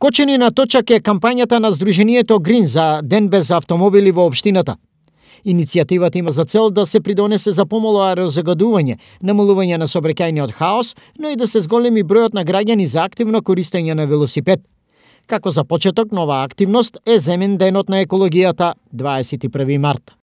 Кочени на точак е кампањата на Сдруженијето Грин за ден без автомобили во Обштината. Иницијативата има за цел да се придонесе за помало аерозагадување, намалување на собрекајниот хаос, но и да се зголеми бројот на граѓани за активно користење на велосипед. Како за почеток, нова активност е Земен денот на екологијата 21 март.